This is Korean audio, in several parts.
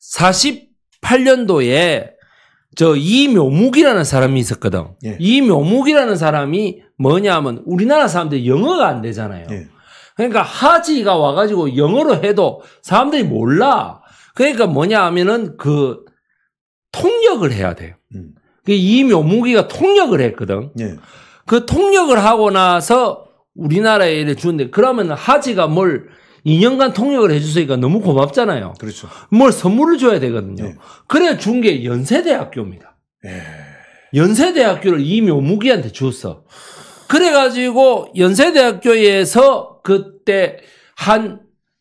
48년도에 저 이묘묵이라는 사람이 있었거든. 예. 이묘묵이라는 사람이 뭐냐면 우리나라 사람들이 영어가 안 되잖아요. 예. 그러니까 하지가 와가지고 영어로 해도 사람들이 몰라. 그러니까 뭐냐 하면은 그 통역을 해야 돼요. 음. 그 이묘묵이가 통역을 했거든. 예. 그 통역을 하고 나서 우리나라에 주는데 그러면 하지가 뭘 2년간 통역을 해주니까 너무 고맙잖아요. 그렇죠. 뭘 선물을 줘야 되거든요. 네. 그래 준 게 연세대학교입니다. 네. 연세대학교를 이묘무기한테 주었어. 그래가지고 연세대학교에서 그때 한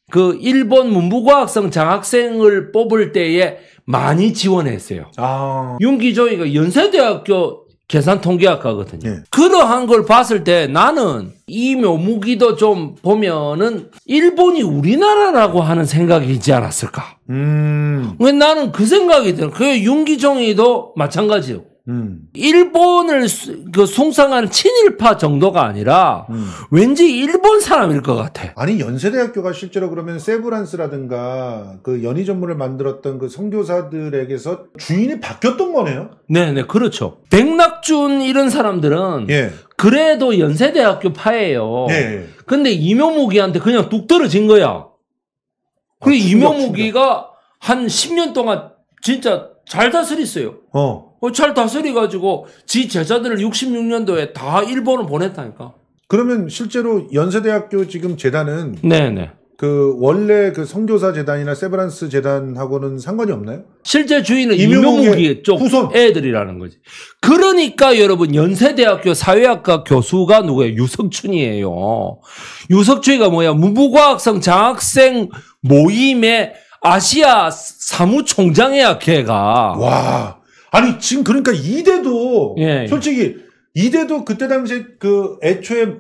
그 일본 문부과학성 장학생을 뽑을 때에 많이 지원했어요. 아. 윤기종이가 연세대학교 계산 통계학과거든요. 네. 예. 그러한 걸 봤을 때 나는 이 묘무기도 좀 보면은 일본이 우리나라라고 하는 생각이지 않았을까? 음. 왜 나는 그 생각이 들어. 그 윤기종이도 마찬가지요. 음. 일본을 그 숭상하는 친일파 정도가 아니라 음. 왠지 일본 사람일 것 같아. 아니 연세대학교가 실제로 그러면 세브란스라든가 그 연희 전문을 만들었던 그 선교사들에게서 주인이 바뀌었던 거네요. 네, 네, 그렇죠. 백낙준 이런 사람들은 예. 그래도 연세대학교 파예요. 예. 예. 근데 이명무기한테 그냥 뚝 떨어진 거야. 그리고 아, 이명욱이가 한 10년 동안 진짜 잘 다스렸어요. 어. 잘 다스려가지고 지 제자들을 66년도에 다 일본을 보냈다니까. 그러면 실제로 연세대학교 지금 재단은 네네. 네. 그 원래 그 성교사 재단이나 세브란스 재단하고는 상관이 없나요? 실제 주인은 임용욱이 쪽 후손. 애들이라는 거지. 그러니까 여러분 연세대학교 사회학과 교수가 누구예요? 유석춘이에요. 유석춘이가 뭐야? 문부과학성 장학생 모임의 아시아 사무총장이야 걔가. 와. 아니 지금 그러니까 이대도 예, 예, 솔직히 이대도 그때 당시에 그 애초에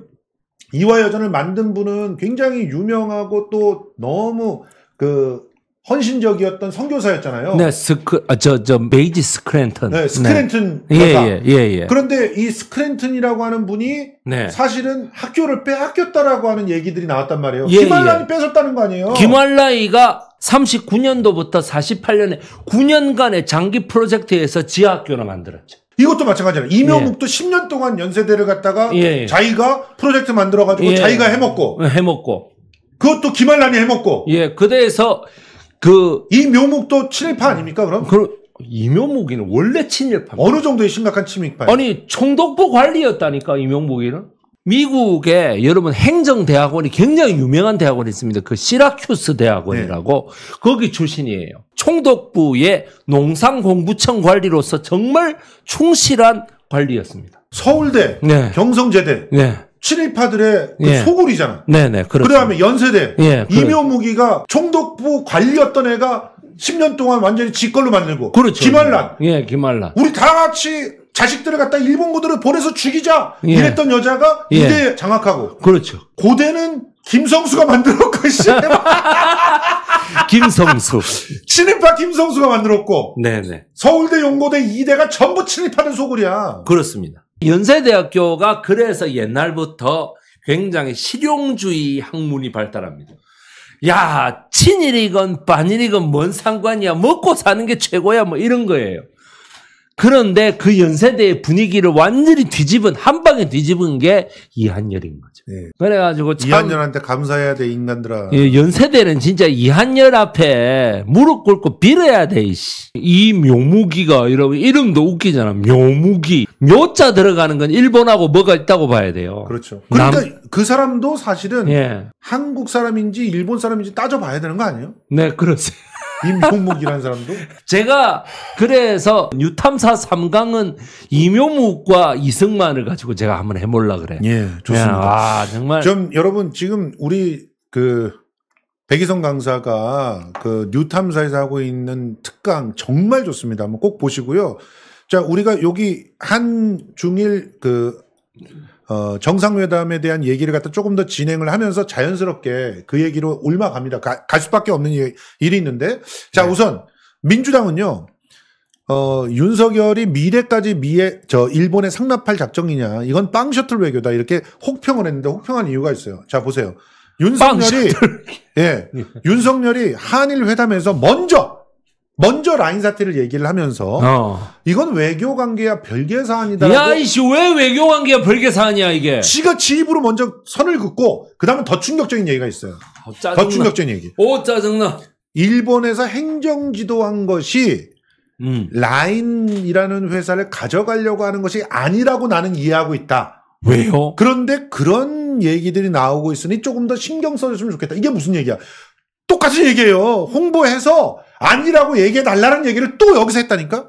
이화여전을 만든 분은 굉장히 유명하고 또 너무 그 헌신적이었던 선교사였잖아요. 네, 스크 아, 저저 메이지 스크랜턴. 네, 스크랜턴. 네. 예예예. 예, 예, 예. 그런데 이 스크랜턴이라고 하는 분이 네. 사실은 학교를 빼앗겼다라고 하는 얘기들이 나왔단 말이에요. 예, 히말라이 예. 뺏었다는 거 아니에요? 히말라이가 39년도부터 48년에 9년간의 장기 프로젝트에서 지하학교를 만들었죠. 이것도 마찬가지예요. 이명욱도 예. 10년 동안 연세대를 갔다가 예예. 자기가 프로젝트 만들어가지고 예. 자기가 해먹고 예, 해먹고 그것도 김한란이 해먹고 예 그대에서 그 이묘목도 친일파 아닙니까 그럼? 그 이묘목이는 원래 친일파. 어느 정도의 심각한 친일파? 아니 총독부 관리였다니까 이묘목이는. 미국에 여러분 행정대학원이 굉장히 유명한 대학원이 있습니다. 그 시라큐스 대학원이라고 네. 거기 출신이에요. 총독부의 농산공부청 관리로서 정말 충실한 관리였습니다. 서울대, 네. 경성제대, 네. 친일파들의 그 예. 소굴이잖아. 네네. 그렇죠. 그다음에 연세대 예, 그렇죠. 이묘무기가 총독부 관리였던 애가 10년 동안 완전히 지 걸로 만들고. 그렇죠. 김한란. 예, 김한란. 우리 다 같이 자식들을 갖다 일본 군들을 보내서 죽이자 예. 이랬던 여자가 예. 이대 장악하고. 그렇죠. 고대는 김성수가 만들었고 씨. 김성수. 친일파 김성수가 만들었고. 네네. 서울대 용고대 이대가 전부 친일파는 소굴이야. 그렇습니다. 연세대학교가 그래서 옛날부터 굉장히 실용주의 학문이 발달합니다. 야, 친일이건 반일이건 뭔 상관이야. 먹고 사는 게 최고야. 뭐 이런 거예요. 그런데 그 연세대의 분위기를 완전히 뒤집은 한 방에 뒤집은 게 이한열인 거죠. 네. 그래가지고 이한열한테 감사해야 돼 인간들아. 연세대는 진짜 이한열 앞에 무릎 꿇고 빌어야 돼. 이씨. 이 묘무기가 여러분 이름도 웃기잖아. 묘무기 묘자 들어가는 건 일본하고 뭐가 있다고 봐야 돼요. 그렇죠. 그러니까 남... 그 사람도 사실은 예. 한국 사람인지 일본 사람인지 따져봐야 되는 거 아니에요? 네, 그렇습니다. 임효묵이라는 사람도? 제가 그래서 뉴탐사 3강은 임효묵과 이승만을 가지고 제가 한번 해볼라 그래. 예, 좋습니다. 야, 예, 아, 정말. 좀 여러분 지금 우리 그 백이성 강사가 그 뉴탐사에서 하고 있는 특강 정말 좋습니다. 한번 꼭 보시고요. 자, 우리가 여기 한 중일 그 어, 정상회담에 대한 얘기를 갖다 조금 더 진행을 하면서 자연스럽게 그 얘기로 올라갑니다. 가, 갈 수밖에 없는 일, 이 있는데. 자, 네. 우선 민주당은요. 어, 윤석열이 미래까지 미에 저 일본에 상납할 작정이냐. 이건 빵 셔틀 외교다. 이렇게 혹평을 했는데 혹평한 이유가 있어요. 자, 보세요. 윤석열이 예. 윤석열이 한일 회담에서 먼저 먼저 라인 사태를 얘기를 하면서 어. 이건 외교 관계야 별개 사안이다. 야 이씨 왜 외교 관계야 별개 사안이야 이게. 지가 지 입으로 먼저 선을 긋고 그다음에 더 충격적인 얘기가 있어요. 어, 더 충격적인 얘기. 오 짜증나. 일본에서 행정 지도한 것이 음. 라인이라는 회사를 가져가려고 하는 것이 아니라고 나는 이해하고 있다. 왜요? 그런데 그런 얘기들이 나오고 있으니 조금 더 신경 써줬으면 좋겠다. 이게 무슨 얘기야? 똑같은 얘기예요. 홍보해서 아니라고 얘기해 달라는 얘기를 또 여기서 했다니까?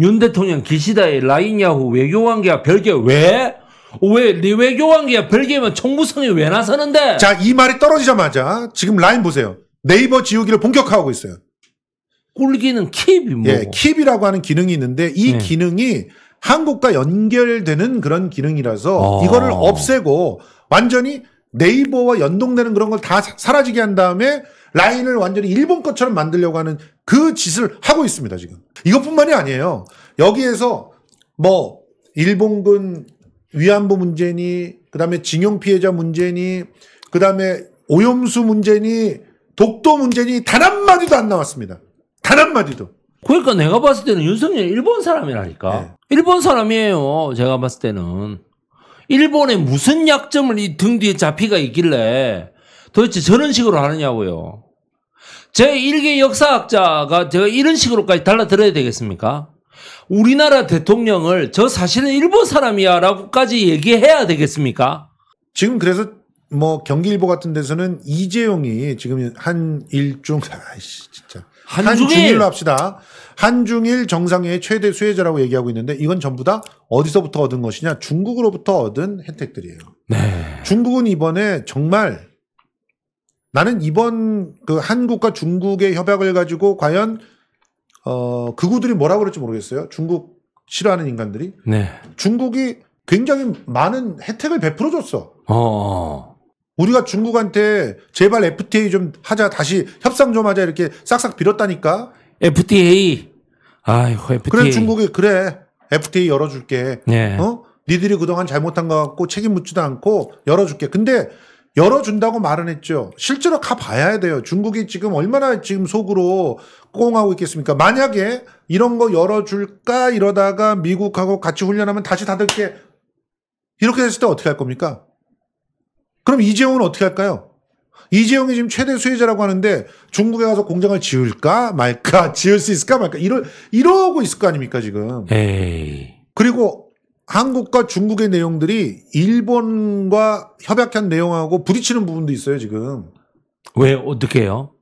윤 대통령 기시다의 라인야후 외교관계와 별개 왜? 왜외교관계와 별개면 총무성이 왜 나서는데? 자, 이 말이 떨어지자마자 지금 라인 보세요. 네이버 지우기를 본격화하고 있어요. 꿀기는 킵이 뭐? 예, 킵이라고 하는 기능이 있는데 이 네. 기능이 한국과 연결되는 그런 기능이라서 아. 이거를 없애고 완전히 네이버와 연동되는 그런 걸 다 사라지게 한 다음에 라인을 완전히 일본 것처럼 만들려고 하는 그 짓을 하고 있습니다, 지금. 이것뿐만이 아니에요. 여기에서 뭐, 일본군 위안부 문제니, 그 다음에 징용 피해자 문제니, 그 다음에 오염수 문제니, 독도 문제니 단 한마디도 안 나왔습니다. 단 한마디도. 그러니까 내가 봤을 때는 윤석열 일본 사람이라니까. 네. 일본 사람이에요. 제가 봤을 때는. 일본에 무슨 약점을 이 등 뒤에 잡히가 있길래 도대체 저런 식으로 하느냐고요. 제 1개 역사학자가 제가 이런 식으로까지 달라들어야 되겠습니까? 우리나라 대통령을 저 사실은 일본 사람이야 라고까지 얘기해야 되겠습니까? 지금 그래서 뭐 경기일보 같은 데서는 이재용이 지금 한일중 아씨 진짜 한중일. 한중일로 합시다. 한중일 정상회의 최대 수혜자라고 얘기하고 있는데 이건 전부 다 어디서부터 얻은 것이냐? 중국으로부터 얻은 혜택들이에요. 네. 중국은 이번에 정말 나는 이번 그 한국과 중국의 협약을 가지고 과연 어 그구들이 뭐라 그럴지 모르겠어요. 중국 싫어하는 인간들이. 네. 중국이 굉장히 많은 혜택을 베풀어 줬어. 어. 우리가 중국한테 제발 FTA 좀 하자 다시 협상 좀 하자 이렇게 싹싹 빌었다니까. FTA. 아이고 FTA. 그래 중국이 그래 FTA 열어줄게. 네. 어? 니들이 그동안 잘못한 것 같고 책임 묻지도 않고 열어줄게. 근데 열어준다고 말은 했죠. 실제로 가봐야 돼요. 중국이 지금 얼마나 지금 속으로 꽁하고 있겠습니까? 만약에 이런 거 열어줄까 이러다가 미국하고 같이 훈련하면 다시 닫을게. 이렇게 됐을 때 어떻게 할 겁니까? 그럼 이재용은 어떻게 할까요? 이재용이 지금 최대 수혜자라고 하는데 중국에 가서 공장을 지을까 말까 지을 수 있을까 말까 이러 이러고 있을 거 아닙니까 지금. 에이. 그리고 한국과 중국의 내용들이 일본과 협약한 내용하고 부딪히는 부분도 있어요 지금. 왜 어떻게요? 해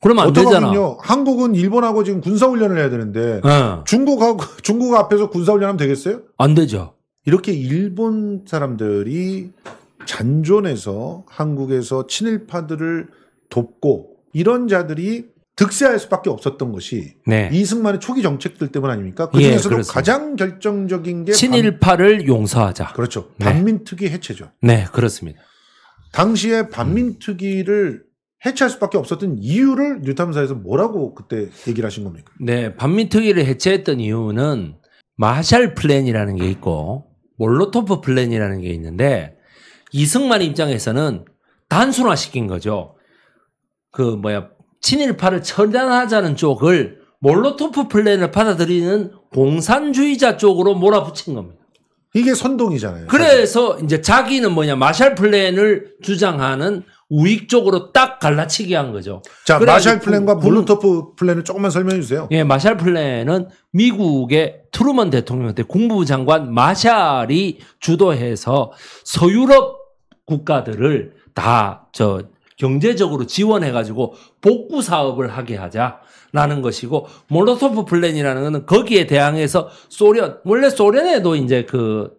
그러면 안 되잖아. 면요 한국은 일본하고 지금 군사 훈련을 해야 되는데 에. 예. 중국하고 중국 앞에서 군사 훈련하면 되겠어요? 안 되죠. 이렇게 일본 사람들이 잔존해서 한국에서 친일파들을 돕고 이런 자들이 득세할 수밖에 없었던 것이 네. 이승만의 초기 정책들 때문 아닙니까? 그 예, 중에서도 예, 가장 결정적인 게 친일파를 반... 용서하자. 그렇죠. 네. 반민특위 해체죠. 네, 그렇습니다. 당시에 반민특위를 해체할 수밖에 없었던 이유를 뉴탐사에서 뭐라고 그때 얘기를 하신 겁니까? 네, 반민특위를 해체했던 이유는 마샬 플랜이라는 게 있고 몰로토프 플랜이라는 게 있는데 이승만 입장에서는 단순화시킨 거죠. 그 뭐야 친일파를 처단하자는 쪽을 몰로토프 플랜을 받아들이는 공산주의자 쪽으로 몰아붙인 겁니다. 이게 선동이잖아요. 그래서 사실. 이제 자기는 뭐냐 마샬 플랜을 주장하는 우익 쪽으로 딱 갈라치기 한 거죠. 자 마샬 플랜과 음. 몰로토프 플랜을 조금만 설명해 주세요. 예, 마샬 플랜은 미국의 트루먼 대통령 때 국무부 장관 마샬이 주도해서 서유럽 국가들을 다 저 경제적으로 지원해 가지고 복구 사업을 하게 하자라는 것이고 몰로토프 플랜이라는 것은 거기에 대항해서 소련 원래 소련에도 이제 그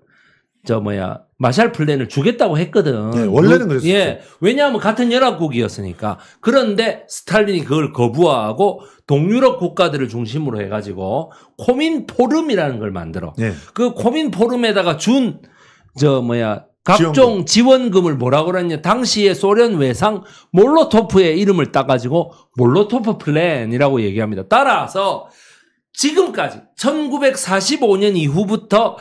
저 뭐야 마샬 플랜을 주겠다고 했거든. 네, 원래는 그, 그랬어 예, 왜냐하면 같은 연합국이었으니까. 그런데 스탈린이 그걸 거부하고 동유럽 국가들을 중심으로 해가지고 코민 포럼이라는 걸 만들어. 네. 그 코민 포럼에다가 준 저 뭐야 각종 지원금. 을 뭐라고 그러냐. 당시에 소련 외상 몰로토프의 이름을 따가지고 몰로토프 플랜이라고 얘기합니다. 따라서 지금까지 1945년 이후부터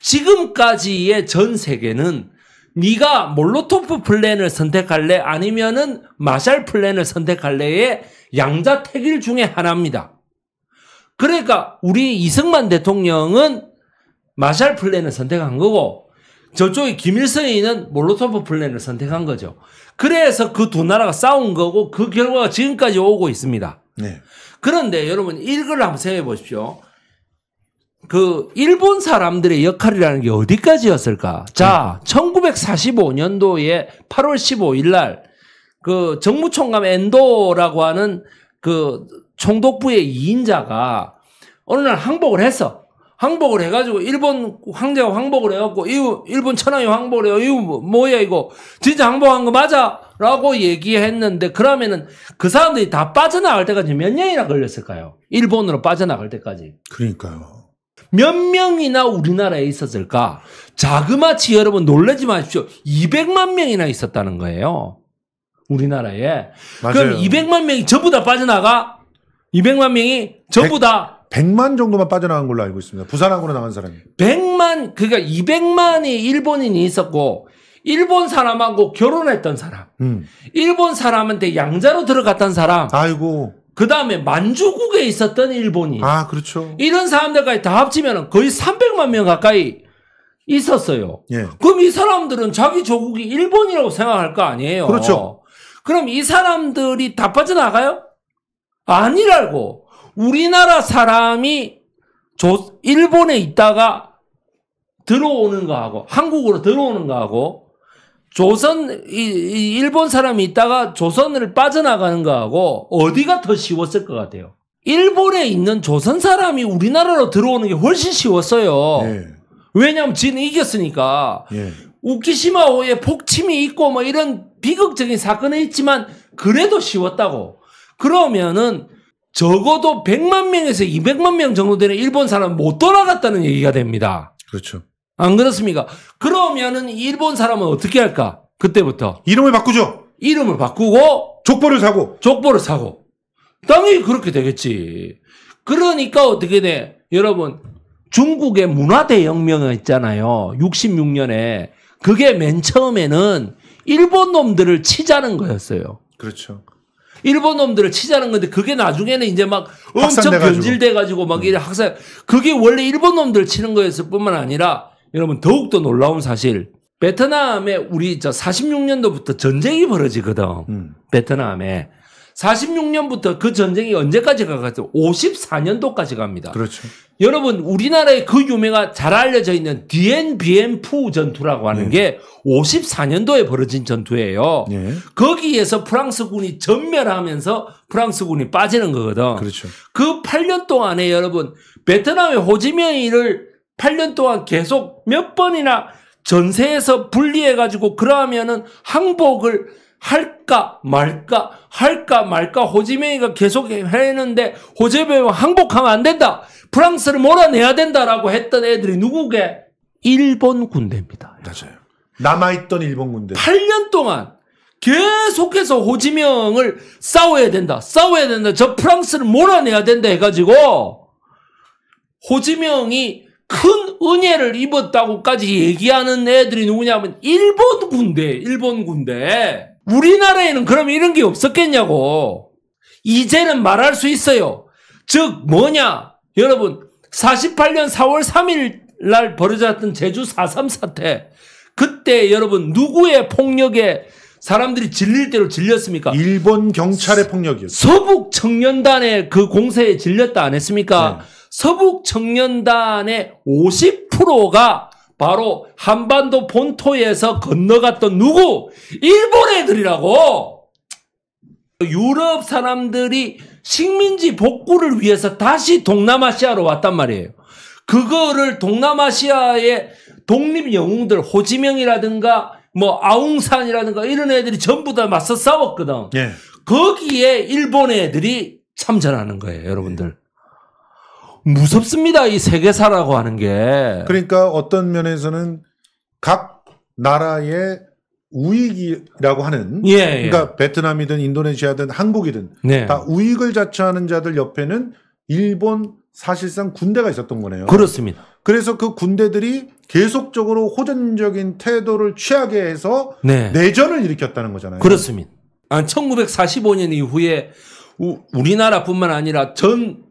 지금까지의 전 세계는 네가 몰로토프 플랜을 선택할래 아니면은 마샬 플랜을 선택할래의 양자택일 중에 하나입니다. 그러니까 우리 이승만 대통령은 마샬 플랜을 선택한 거고 저쪽에 김일성이는 있 몰로토프 플랜을 선택한 거죠. 그래서 그 두 나라가 싸운 거고 그 결과가 지금까지 오고 있습니다. 네. 그런데 여러분 일을 한번 생각해 보십시오. 그 일본 사람들의 역할이라는 게 어디까지였을까? 자, 네. 1945년도에 8월 15일 날그 정무총감 엔도라고 하는 그 총독부의 2인자가 어느 날 항복을 해서 항복을 해가지고 일본 황제가 항복을 해갖고 이거 일본 천황이 황복을 해요. 이거 뭐, 뭐야 이거 진짜 항복한 거 맞아? 라고 얘기했는데 그러면은 그 사람들이 다 빠져나갈 때까지 몇 년이나 걸렸을까요? 일본으로 빠져나갈 때까지. 그러니까요. 몇 명이나 우리나라에 있었을까? 자그마치 여러분 놀라지 마십시오. 200만 명이나 있었다는 거예요. 우리나라에. 맞아요. 그럼 200만 명이 전부 다 빠져나가? 200만 명이 전부 100... 다 100만 정도만 빠져나간 걸로 알고 있습니다. 부산항으로 나간 사람이. 100만, 그러니까 200만이 일본인이 있었고, 일본 사람하고 결혼했던 사람, 음. 일본 사람한테 양자로 들어갔던 사람, 아이고. 그 다음에 만주국에 있었던 일본인. 아, 그렇죠. 이런 사람들까지 다 합치면 거의 300만 명 가까이 있었어요. 예. 그럼 이 사람들은 자기 조국이 일본이라고 생각할 거 아니에요. 그렇죠. 그럼 이 사람들이 다 빠져나가요? 아니라고. 우리나라 사람이 조, 일본에 있다가 들어오는 거하고 한국으로 들어오는 거하고 조선 이, 이 일본 사람이 있다가 조선을 빠져나가는 거하고 어디가 더 쉬웠을 것 같아요? 일본에 있는 조선 사람이 우리나라로 들어오는 게 훨씬 쉬웠어요. 네. 왜냐하면 지는 이겼으니까. 네. 예. 우키시마호에 폭침이 있고 뭐 이런 비극적인 사건이 있지만 그래도 쉬웠다고. 그러면은 적어도 100만 명에서 200만 명 정도 되는 일본 사람 못 돌아갔다는 얘기가 됩니다. 그렇죠. 안 그렇습니까? 그러면은 일본 사람은 어떻게 할까? 그때부터 이름을 바꾸죠. 이름을 바꾸고 족보를 사고 족보를 사고 당연히 그렇게 되겠지. 그러니까 어떻게 돼? 여러분 중국의 문화 대혁명 있잖아요. 66년에 그게 맨 처음에는 일본 놈들을 치자는 거였어요. 그렇죠. 일본 놈들을 치자는 건데 그게 나중에는 이제 막 엄청 변질돼 가지고 막 이제 음. 학살 그게 원래 일본 놈들 치는 거였을 뿐만 아니라 여러분 더욱더 놀라운 사실 베트남에 우리 저 46년도부터 전쟁이 벌어지거든. 음. 베트남에 46년부터 그 전쟁이 언제까지 가갔죠? 54년도까지 갑니다. 그렇죠. 여러분 우리나라의 그 유명한 잘 알려져 있는 디엔비엔푸 전투라고 하는 네. 게 54년도에 벌어진 전투예요. 네. 거기에서 프랑스군이 전멸하면서 프랑스군이 빠지는 거거든. 그렇죠. 그 8년 동안에 여러분 베트남의 호지이를 8년 동안 계속 몇 번이나 전세에서 분리해 가지고 그러면은 항복을 할까 말까 할까 말까 호지명이가 계속 했는데 호재배와 항복하면 안 된다. 프랑스를 몰아내야 된다라고 했던 애들이 누구게? 일본 군대입니다. 맞아요. 남아있던 일본 군대. 8년 동안 계속해서 호지명을 싸워야 된다. 싸워야 된다. 저 프랑스를 몰아내야 된다 해가지고 호지명이 큰 은혜를 입었다고까지 얘기하는 애들이 누구냐면 일본 군대, 일본 군대. 우리나라에는 그럼 이런 게 없었겠냐고. 이제는 말할 수 있어요. 즉, 뭐냐? 여러분, 48년 4월 3일 날 벌어졌던 제주 4.3 사태. 그때 여러분, 누구의 폭력에 사람들이 질릴 대로 질렸습니까? 일본 경찰의 폭력이었어요. 서북 청년단의 그 공세에 질렸다 안 했습니까? 네. 서북 청년단의 50%가 바로 한반도 본토에서 건너갔던 누구? 일본 애들이라고! 유럽 사람들이 식민지 복구를 위해서 다시 동남아시아로 왔단 말이에요. 그거를 동남아시아의 독립 영웅들 호지명이라든가 뭐 아웅산이라든가 이런 애들이 전부 다 맞서 싸웠거든. 예. 거기에 일본 애들이 참전하는 거예요, 여러분들. 무섭습니다. 이 세계사라고 하는 게. 그러니까 어떤 면에서는 각 나라의 우익이라고 하는 예, 예. 그러니까 베트남이든 인도네시아든 한국이든 네. 다 우익을 자처하는 자들 옆에는 일본 사실상 군대가 있었던 거네요. 그렇습니다. 그래서 그 군대들이 계속적으로 호전적인 태도를 취하게 해서 네. 내전을 일으켰다는 거잖아요. 그렇습니다. 1945년 이후에 우리나라뿐만 아니라 전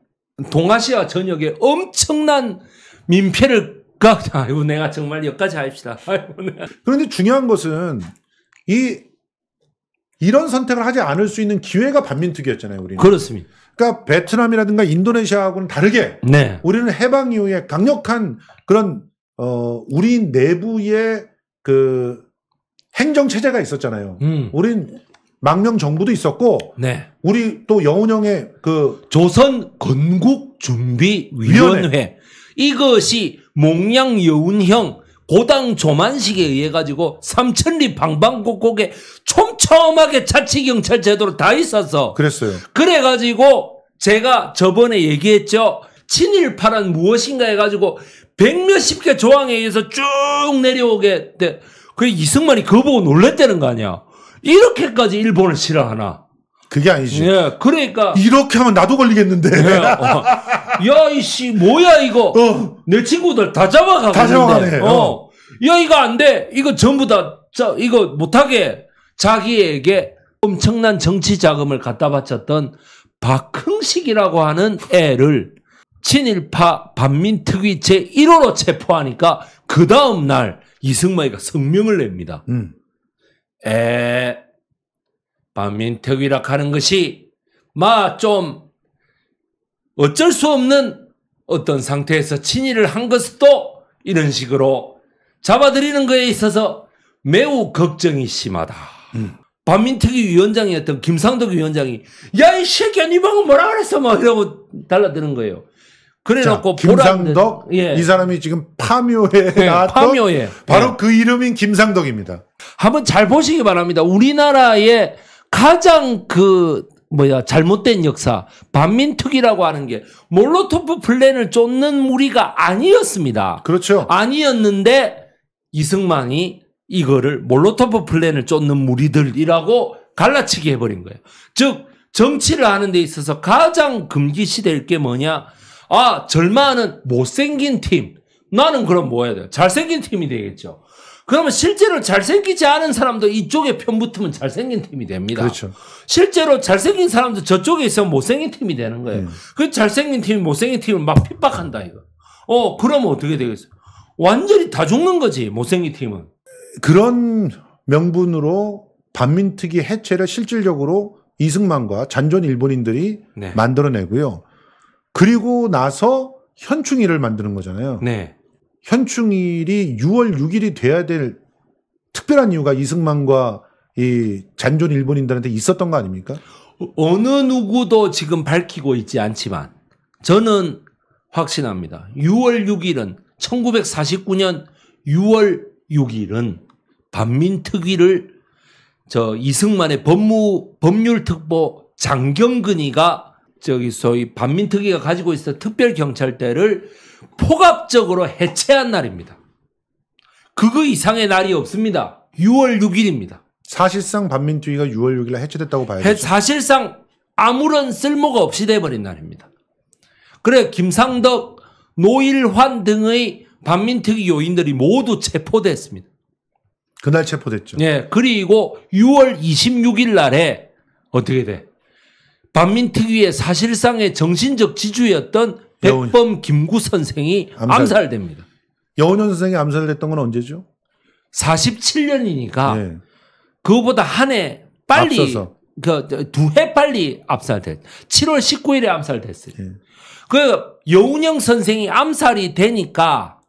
동아시아 전역에 엄청난 민폐를 가, 아이고, 내가 정말 여기까지 합시다. 아이고, 내가. 그런데 중요한 것은 이, 이런 선택을 하지 않을 수 있는 기회가 반민특위였잖아요, 우리는. 그렇습니다. 그러니까 베트남이라든가 인도네시아하고는 다르게 네. 우리는 해방 이후에 강력한 그런, 어, 우리 내부의 그 행정체제가 있었잖아요. 음. 우린 망명 정부도 있었고 네. 우리 또영운형의그 조선 건국 준비 위원회 이것이 몽양 여운형 고당 조만식에 의해 가지고 삼천리 방방곡곡에 촘촘하게 자치 경찰 제도를 다 있어서 그랬어요. 그래 가지고 제가 저번에 얘기했죠. 친일파란 무엇인가 해가지고 백몇십 개 조항에 의해서 쭉 내려오게 돼. 그 이승만이 그거 보고 놀랬다는 거 아니야. 이렇게까지 일본을 싫어하나? 그게 아니지. 예, 그러니까 이렇게 하면 나도 걸리겠는데. 예, 어. 야 이씨 뭐야 이거? 어. 내 친구들 다 잡아가고 다 잡아가네. 어. 어. 야 이거 안 돼. 이거 전부 다 자, 이거 못하게 자기에게 엄청난 정치 자금을 갖다 바쳤던 박흥식이라고 하는 애를 친일파 반민특위 제1호로 체포하니까 그 다음 날 이승만이가 성명을 냅니다. 음. 에, 반민특위라 하는 것이 마 좀 어쩔 수 없는 어떤 상태에서 친일을 한 것도 이런 식으로 잡아들이는 것에 있어서 매우 걱정이 심하다. 음. 반민특위 위원장이었던 김상덕 위원장이 야 이 새끼야 니 방금 뭐라 그랬어 막 뭐 이러고 달라드는 거예요. 그래놓고 김상덕 예. 이 사람이 지금 파묘에 네, 나왔던 파묘에. 바로 네. 그 이름인 김상덕입니다. 한번 잘 보시기 바랍니다. 우리나라의 가장 그 뭐야 잘못된 역사 반민특위라고 하는 게 몰로토프 플랜을 쫓는 무리가 아니었습니다. 그렇죠. 아니었는데 이승만이 이거를 몰로토프 플랜을 쫓는 무리들이라고 갈라치기 해버린 거예요. 즉 정치를 하는 데 있어서 가장 금기시될 게 뭐냐? 아, 절마는 못생긴 팀. 나는 그럼 뭐 해야 돼요? 잘생긴 팀이 되겠죠. 그러면 실제로 잘생기지 않은 사람도 이쪽에 편 붙으면 잘생긴 팀이 됩니다. 그렇죠. 실제로 잘생긴 사람도 저쪽에 있으면 못생긴 팀이 되는 거예요. 음. 그 잘생긴 팀이 못생긴 팀을 막 핍박한다, 이거. 어, 그러면 어떻게 되겠어요? 완전히 다 죽는 거지, 못생긴 팀은. 그런 명분으로 반민특위 해체를 실질적으로 이승만과 잔존 일본인들이 네. 만들어내고요. 그리고 나서 현충일을 만드는 거잖아요. 네. 현충일이 6월 6일이 돼야 될 특별한 이유가 이승만과 이 잔존 일본인들한테 있었던 거 아닙니까? 어느 누구도 지금 밝히고 있지 않지만 저는 확신합니다. 6월 6일은 1949년 6월 6일은 반민특위를 저 이승만의 법무 법률특보 장경근이가 저기 소위 반민특위가 가지고 있어 특별경찰대를 포괄적으로 해체한 날입니다. 그거 이상의 날이 없습니다. 6월 6일입니다. 사실상 반민특위가 6월 6일에 해체됐다고 봐야죠. 되 사실상 아무런 쓸모가 없이 돼버린 날입니다. 그래 김상덕, 노일환 등의 반민특위 요인들이 모두 체포됐습니다. 그날 체포됐죠. 네, 그리고 6월 26일 날에 어떻게 돼? 반민특위의 사실상의 정신적 지주였던 백범 김구 선생이 암살. 암살. 됩니다 여운현 선생이 암살됐던 건 언제죠? 47년이니까 네. 그거보다 한 해 빨리 그두해 빨리 암살됐. 7월 19일에 암살됐어요. 네. 예. 그 여운형 선생이 암살이 되니까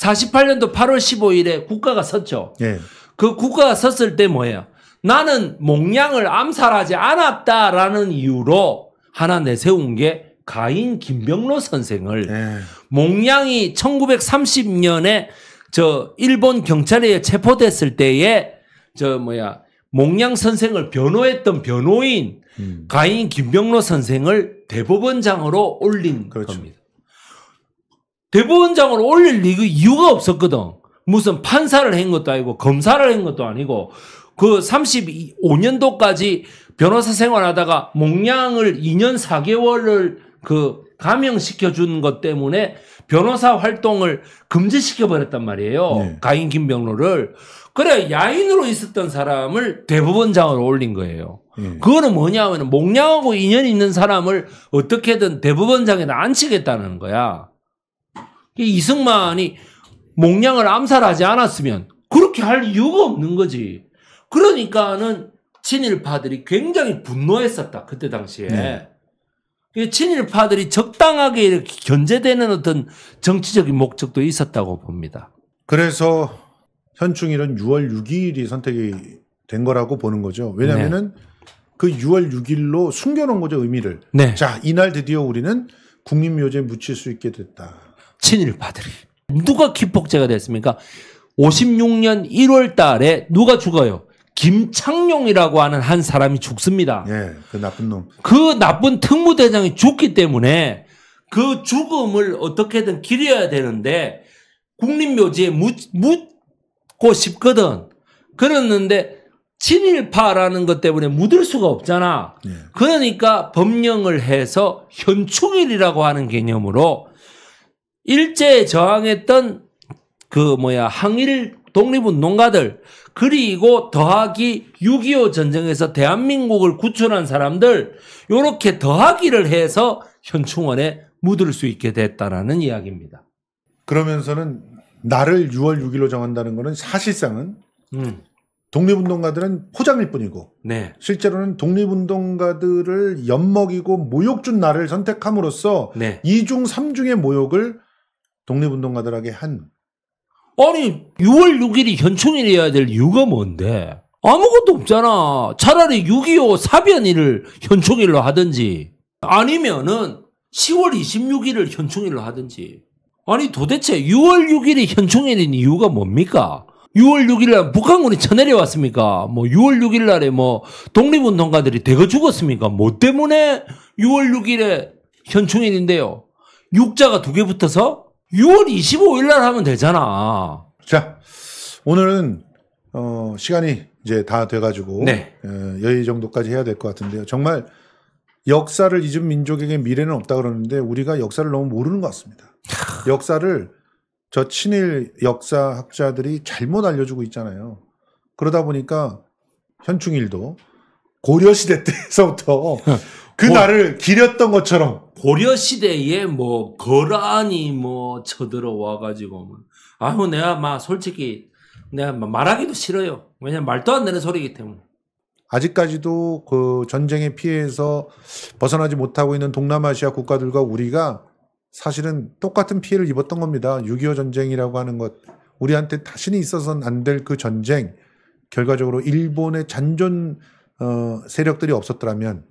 48년도 8월 15일에 국가가 섰죠. 네. 그 국가가 섰을 때 뭐예요? 나는 몽양을 암살하지 않았다라는 이유로 하나 내세운 게 가인 김병로 선생을 에. 몽양이 1930년에 저 일본 경찰에 체포됐을 때에 저 뭐야 몽양 선생을 변호했던 변호인 음. 가인 김병로 선생을 대법원장으로 올린 그렇죠. 겁니다. 대법원장으로 올릴 이유가 없었거든. 무슨 판사를 한 것도 아니고 검사를 한 것도 아니고 그 35년도까지 변호사 생활하다가 목량을 2년 4개월을 그 감형시켜 준 것 때문에 변호사 활동을 금지시켜 버렸단 말이에요. 네. 가인 김병로를. 그래 야인으로 있었던 사람을 대법원장으로 올린 거예요. 네. 그거는 뭐냐면 하 목량하고 인연 이 있는 사람을 어떻게든 대법원장에다 앉히겠다는 거야. 이승만이 목량을 암살하지 않았으면 그렇게 할 이유가 없는 거지. 그러니까는 친일파들이 굉장히 분노했었다. 그때 당시에. 네. 친일파들이 적당하게 이렇게 견제되는 어떤 정치적인 목적도 있었다고 봅니다. 그래서 현충일은 6월 6일이 선택이 된 거라고 보는 거죠. 왜냐하면은 네. 그 6월 6일로 숨겨놓은 거죠 의미를. 네. 자 이날 드디어 우리는 국립묘지에 묻힐 수 있게 됐다. 친일파들이 누가 기폭제가 됐습니까? 56년 1월달에 누가 죽어요? 김창룡이라고 하는 한 사람이 죽습니다. 예, 그 나쁜 놈. 그 나쁜 특무대장이 죽기 때문에 그 죽음을 어떻게든 기려야 되는데 국립묘지에 묻, 묻고 싶거든. 그랬는데 친일파라는 것 때문에 묻을 수가 없잖아. 예. 그러니까 법령을 해서 현충일이라고 하는 개념으로 일제에 저항했던 그 뭐야 항일 독립운 동가들 그리고 더하기 6.25 전쟁에서 대한민국을 구출한 사람들, 이렇게 더하기를 해서 현충원에 묻을 수 있게 됐다라는 이야기입니다. 그러면서는 나를 6월 6일로 정한다는 것은 사실상은 음. 독립운동가들은 포장일 뿐이고 네. 실제로는 독립운동가들을 엿먹이고 모욕 준 나를 선택함으로써 네. 2중 3중의 모욕을 독립운동가들에게 한 아니 6월 6일이 현충일이어야 될 이유가 뭔데? 아무것도 없잖아. 차라리 6.25 사변일을 현충일로 하든지 아니면은 10월 26일을 현충일로 하든지 아니 도대체 6월 6일이 현충일인 이유가 뭡니까? 6월 6일 날 북한군이 쳐내려왔습니까? 뭐 6월 6일 날에 뭐 독립운동가들이 대거 죽었습니까? 뭐 때문에 6월 6일에 현충일인데요? 6자가두 개 붙어서 6월 25일 날 하면 되잖아. 자, 오늘은 어, 시간이 이제 다 돼가지고 네. 어, 예, 여의 정도까지 해야 될 것 같은데요. 정말 역사를 잊은 민족에게 미래는 없다 그러는데 우리가 역사를 너무 모르는 것 같습니다. 역사를 저 친일 역사학자들이 잘못 알려주고 있잖아요. 그러다 보니까 현충일도 고려시대 때서부터 그 고, 날을 기렸던 것처럼 고려 시대에 뭐 거란이 뭐 쳐들어와 가지고 뭐. 아우 내가 막 솔직히 내가 말하기도 싫어요. 왜냐 말도 안 되는 소리이기 때문에. 아직까지도 그 전쟁의 피해에서 벗어나지 못하고 있는 동남아시아 국가들과 우리가 사실은 똑같은 피해를 입었던 겁니다. 6.25 전쟁이라고 하는 것. 우리한테 다시는 있어서는 안 될 그 전쟁. 결과적으로 일본의 잔존 어, 세력들이 없었더라면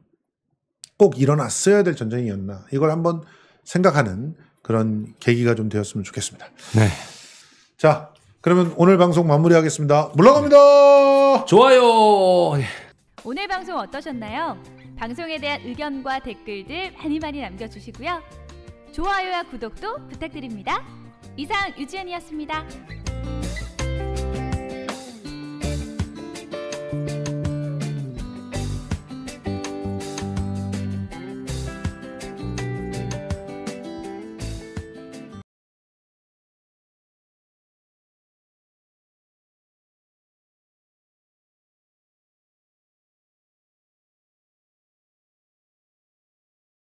꼭 일어났어야 될 전쟁이었나 이걸 한번 생각하는 그런 계기가 좀 되었으면 좋겠습니다. 네. 자, 그러면 오늘 방송 마무리하겠습니다. 물러갑니다. 좋아요. 오늘 방송 어떠셨나요? 방송에 대한 의견과 댓글들 많이 많이 남겨주시고요. 좋아요와 구독도 부탁드립니다. 이상 유지연이었습니다.